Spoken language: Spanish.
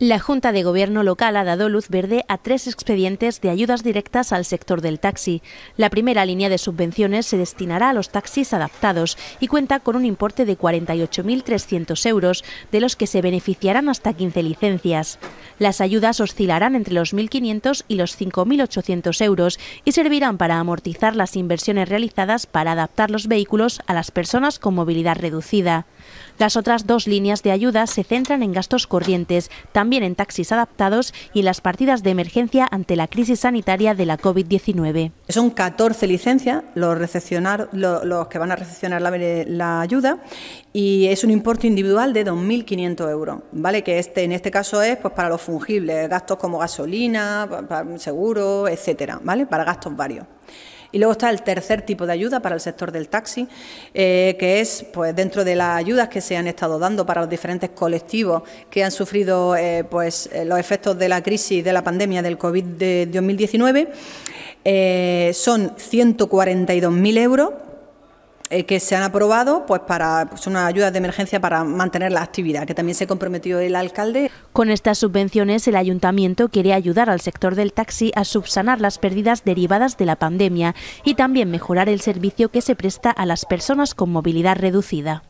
La Junta de Gobierno local ha dado luz verde a tres expedientes de ayudas directas al sector del taxi. La primera línea de subvenciones se destinará a los taxis adaptados y cuenta con un importe de 48.300 euros, de los que se beneficiarán hasta 15 licencias. Las ayudas oscilarán entre los 1.500 y los 5.800 euros y servirán para amortizar las inversiones realizadas para adaptar los vehículos a las personas con movilidad reducida. Las otras dos líneas de ayudas se centran en gastos corrientes, también en taxis adaptados y en las partidas de emergencia ante la crisis sanitaria de la COVID-19. Son 14 licencias los, que van a recepcionar la, la, ayuda y es un importe individual de 2.500 euros, ¿vale? que este, en este caso es pues, para los fungibles, gastos como gasolina, seguro, etcétera, ¿vale? Para gastos varios. Y luego está el tercer tipo de ayuda para el sector del taxi, eh, que es, pues, dentro de las ayudas que se han estado dando para los diferentes colectivos que han sufrido, eh, pues, eh, los efectos de la crisis de la pandemia del COVID de 2019, eh, son 142.000 euros eh, que se han aprobado pues para una ayuda de emergencia para mantener la actividad, que también se comprometió el alcalde. Con estas subvenciones, el ayuntamiento quiere ayudar al sector del taxi a subsanar las pérdidas derivadas de la pandemia y también mejorar el servicio que se presta a las personas con movilidad reducida.